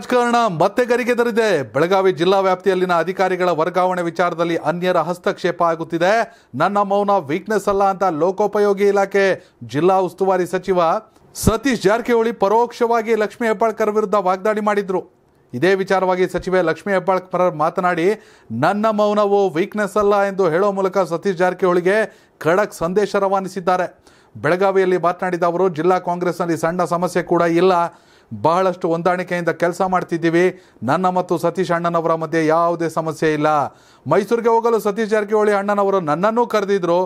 ರಾಜಕಾರಣ ಮತ್ತೆ ಗರಿಗೆದರಿದೆ ಬೆಳಗಾವಿ ಜಿಲ್ಲಾ ವ್ಯಾಪ್ತಿಯಲ್ಲಿನ ಅಧಿಕಾರಿಗಳ ವರ್ಗಾವಣೆ ವಿಚಾರದಲ್ಲಿ ಅನ್ಯರ ಹಸ್ತಕ್ಷೇಪ ಆಗುತ್ತಿದೆ ನನ್ನ ಮೌನ ವೀಕ್ನೆಸ್ ಅಲ್ಲ ಅಂತ ಲೋಕೋಪಯೋಗಿ ಇಲಾಖೆ ಜಿಲ್ಲಾ ಉಸ್ತುವಾರಿ ಸಚಿವ ಸತೀಶ್ ಜಾರಕಿಹೊಳಿ ಪರೋಕ್ಷವಾಗಿ ಲಕ್ಷ್ಮೀ ಹೆಬ್ಬಾಳ್ಕರ್ ವಿರುದ್ಧ ವಾಗ್ದಾಳಿ ಮಾಡಿದ್ರು ಇದೇ ವಿಚಾರವಾಗಿ ಸಚಿವೆ ಲಕ್ಷ್ಮೀ ಹೆಬ್ಬಾಳ್ಕರ್ ಮಾತನಾಡಿ ನನ್ನ ಮೌನವು ವೀಕ್ನೆಸ್ ಅಲ್ಲ ಎಂದು ಹೇಳೋ ಮೂಲಕ ಸತೀಶ್ ಜಾರಕಿಹೊಳಿಗೆ ಖಡಕ್ ಸಂದೇಶ ರವಾನಿಸಿದ್ದಾರೆ ಬೆಳಗಾವಿಯಲ್ಲಿ ಮಾತನಾಡಿದ ಅವರು ಜಿಲ್ಲಾ ಕಾಂಗ್ರೆಸ್ನಲ್ಲಿ ಸಣ್ಣ ಸಮಸ್ಯೆ ಕೂಡ ಇಲ್ಲ ಬಹಳಷ್ಟು ಹೊಂದಾಣಿಕೆಯಿಂದ ಕೆಲಸ ಮಾಡ್ತಿದ್ದೀವಿ ನನ್ನ ಮತ್ತು ಸತೀಶ್ ಅಣ್ಣನವರ ಮಧ್ಯೆ ಯಾವುದೇ ಸಮಸ್ಯೆ ಇಲ್ಲ ಮೈಸೂರಿಗೆ ಹೋಗಲು ಸತೀಶ್ ಜಾರಕಿಹೊಳಿ ಅಣ್ಣನವರು ನನ್ನನ್ನು ಕರೆದಿದ್ರು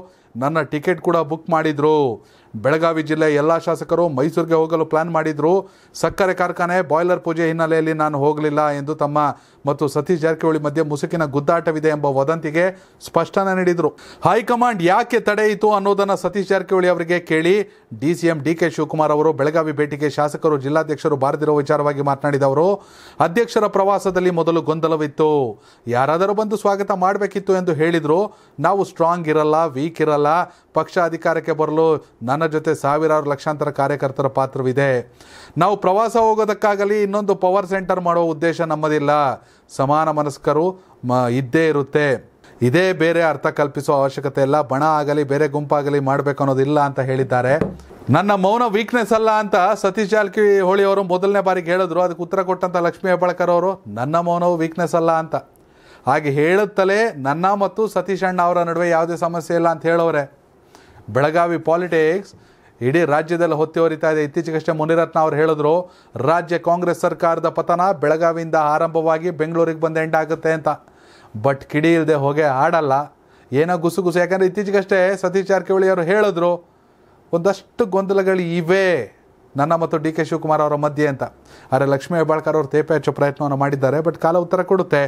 ನನ್ನ ಟಿಕೆಟ್ ಕೂಡ ಬುಕ್ ಮಾಡಿದರು ಬೆಳಗಾವಿ ಜಿಲ್ಲೆ ಎಲ್ಲ ಶಾಸಕರು ಮೈಸೂರಿಗೆ ಹೋಗಲು ಪ್ಲ್ಯಾನ್ ಮಾಡಿದರು ಸಕ್ಕರೆ ಕಾರ್ಖಾನೆ ಬಾಯ್ಲರ್ ಪೂಜೆ ಹಿನ್ನೆಲೆಯಲ್ಲಿ ನಾನು ಹೋಗಲಿಲ್ಲ ಎಂದು ತಮ್ಮ ಮತ್ತು ಸತೀಶ್ ಜಾರಕಿಹೊಳಿ ಮಧ್ಯೆ ಮುಸುಕಿನ ಗುದ್ದಾಟವಿದೆ ಎಂಬ ವದಂತಿಗೆ ಸ್ಪಷ್ಟನೆ ನೀಡಿದರು ಹೈಕಮಾಂಡ್ ಯಾಕೆ ತಡೆಯಿತು ಅನ್ನೋದನ್ನು ಸತೀಶ್ ಜಾರಕಿಹೊಳಿ ಅವರಿಗೆ ಕೇಳಿ D C M D K Shivakumar ಅವರು ಬೆಳಗಾವಿ ಭೇಟಿಗೆ ಶಾಸಕರು ಜಿಲ್ಲಾಧ್ಯಕ್ಷರು ಬಾರದಿರೋ ವಿಚಾರವಾಗಿ ಮಾತನಾಡಿದವರು ಅಧ್ಯಕ್ಷರ ಪ್ರವಾಸದಲ್ಲಿ ಮೊದಲು ಗೊಂದಲವಿತ್ತು ಯಾರಾದರೂ ಬಂದು ಸ್ವಾಗತ ಮಾಡಬೇಕಿತ್ತು ಎಂದು ಹೇಳಿದರು ನಾವು ಸ್ಟ್ರಾಂಗ್ ಇರಲ್ಲ ವೀಕ್ ಇರಲ್ಲ ಪಕ್ಷ ಅಧಿಕಾರಕ್ಕೆ ಬರಲು ನನ್ನ ಜೊತೆ ಸಾವಿರಾರು ಲಕ್ಷಾಂತರ ಕಾರ್ಯಕರ್ತರ ಪಾತ್ರವಿದೆ ನಾವು ಪ್ರವಾಸ ಹೋಗೋದಕ್ಕಾಗಲಿ ಇನ್ನೊಂದು ಪವರ್ ಸೆಂಟರ್ ಮಾಡುವ ಉದ್ದೇಶ ನಮ್ಮದಿಲ್ಲ ಸಮಾನ ಮನಸ್ಕರು ಮ ಇದ್ದೇ ಇರುತ್ತೆ ಇದೇ ಬೇರೆ ಅರ್ಥ ಕಲ್ಪಿಸುವ ಅವಶ್ಯಕತೆ ಇಲ್ಲ ಬಣ ಆಗಲಿ ಬೇರೆ ಗುಂಪಾಗಲಿ ಮಾಡಬೇಕು ಅನ್ನೋದಿಲ್ಲ ಅಂತ ಹೇಳಿದ್ದಾರೆ ನನ್ನ ಮೌನ ವೀಕ್ನೆಸ್ ಅಲ್ಲ ಅಂತ ಸತೀಶ್ ಜಾರಕಿಹೊಳಿ ಅವರು ಮೊದಲನೇ ಬಾರಿಗೆ ಹೇಳಿದ್ರು ಅದಕ್ಕೆ ಉತ್ತರ ಕೊಟ್ಟಂತ ಲಕ್ಷ್ಮೀ ಹೆಬ್ಬಾಳ್ಕರ್ ಅವರು ನನ್ನ ಮೌನವು ವೀಕ್ನೆಸ್ ಅಲ್ಲ ಅಂತ ಹಾಗೆ ಹೇಳುತ್ತಲೇ ನನ್ನ ಮತ್ತು ಸತೀಶ್ ಅಣ್ಣ ಅವರ ನಡುವೆ ಯಾವುದೇ ಸಮಸ್ಯೆ ಇಲ್ಲ ಅಂತ ಹೇಳೋರೆ ಬೆಳಗಾವಿ ಪಾಲಿಟಿಕ್ಸ್ ಇಡೀ ರಾಜ್ಯದಲ್ಲಿ ಹೊತ್ತಿ ಹೊರಿತಾ ಇದೆ ಇತ್ತೀಚೆಗಷ್ಟೇ ಮುನಿರತ್ನ ಅವರು ಹೇಳಿದ್ರು ರಾಜ್ಯ ಕಾಂಗ್ರೆಸ್ ಸರ್ಕಾರದ ಪತನ ಬೆಳಗಾವಿಯಿಂದ ಆರಂಭವಾಗಿ ಬೆಂಗಳೂರಿಗೆ ಬಂದು ಎಂಡಾಗುತ್ತೆ ಅಂತ ಬಟ್ ಕಿಡಿ ಇಲ್ಲದೆ ಹೋಗೆ ಆಡಲ್ಲ ಏನೋ ಗುಸು ಗುಸು ಯಾಕಂದರೆ ಇತ್ತೀಚೆಗಷ್ಟೇ ಸತೀಶ್ ಜಾರಕಿಹೊಳಿ ಅವರು ಹೇಳಿದ್ರು ಒಂದಷ್ಟು ಗೊಂದಲಗಳು ಇವೆ ನನ್ನ ಮತ್ತು ಡಿ ಕೆ ಶಿವಕುಮಾರ್ ಅವರ ಮಧ್ಯೆ ಅಂತ ಆದರೆ ಲಕ್ಷ್ಮೀ ಹೆಬ್ಬಾಳ್ಕರ್ ಅವರು ತೇಪೆ ಹಚ್ಚೋ ಪ್ರಯತ್ನವನ್ನು ಮಾಡಿದ್ದಾರೆ ಬಟ್ ಕಾಲ ಉತ್ತರ ಕೊಡುತ್ತೆ